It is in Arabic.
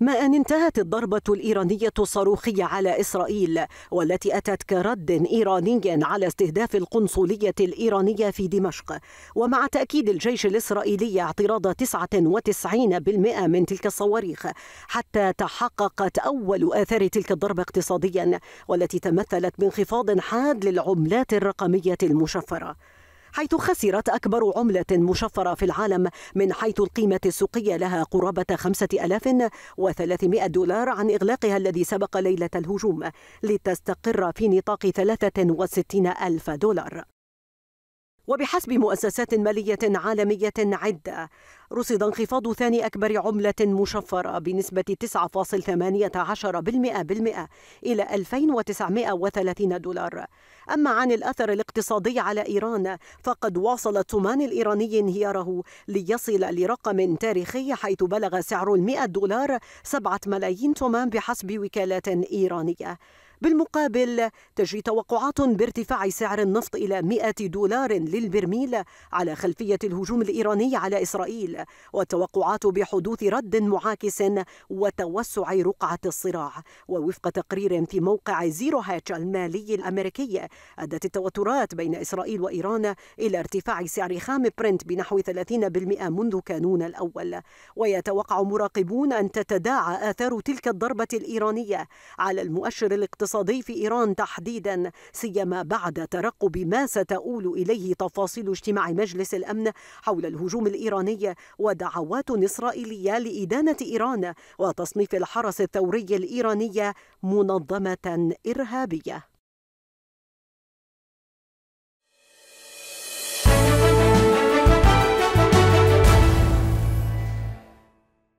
ما أن انتهت الضربة الإيرانية الصاروخية على إسرائيل والتي أتت كرد إيراني على استهداف القنصلية الإيرانية في دمشق ومع تأكيد الجيش الإسرائيلي اعتراض 99% من تلك الصواريخ حتى تحققت أول آثار تلك الضربة اقتصاديا والتي تمثلت بانخفاض حاد للعملات الرقمية المشفرة حيث خسرت أكبر عملة مشفرة في العالم من حيث القيمة السوقية لها قرابة 5300 دولار عن إغلاقها الذي سبق ليلة الهجوم لتستقر في نطاق 63 ألف دولار وبحسب مؤسسات مالية عالمية عدة رصد انخفاض ثاني أكبر عملة مشفرة بنسبة 9.18% إلى 2930 دولار أما عن الأثر الاقتصادي على إيران فقد واصل الثمان الإيراني انهياره ليصل لرقم تاريخي حيث بلغ سعر المئة دولار 7 ملايين ثمان بحسب وكالات إيرانية بالمقابل تجري توقعات بارتفاع سعر النفط إلى 100 دولار للبرميل على خلفية الهجوم الإيراني على إسرائيل والتوقعات بحدوث رد معاكس وتوسع رقعة الصراع ووفق تقرير في موقع زيرو هاتش المالي الأمريكي أدت التوترات بين إسرائيل وإيران إلى ارتفاع سعر خام برنت بنحو 30% منذ كانون الأول ويتوقع مراقبون أن تتداعى آثار تلك الضربة الإيرانية على المؤشر الاقتصادي في إيران تحديدا سيما بعد ترقب ما ستؤول إليه تفاصيل اجتماع مجلس الأمن حول الهجوم الإيراني ودعوات إسرائيلية لإدانة إيران وتصنيف الحرس الثوري الإيراني منظمة إرهابية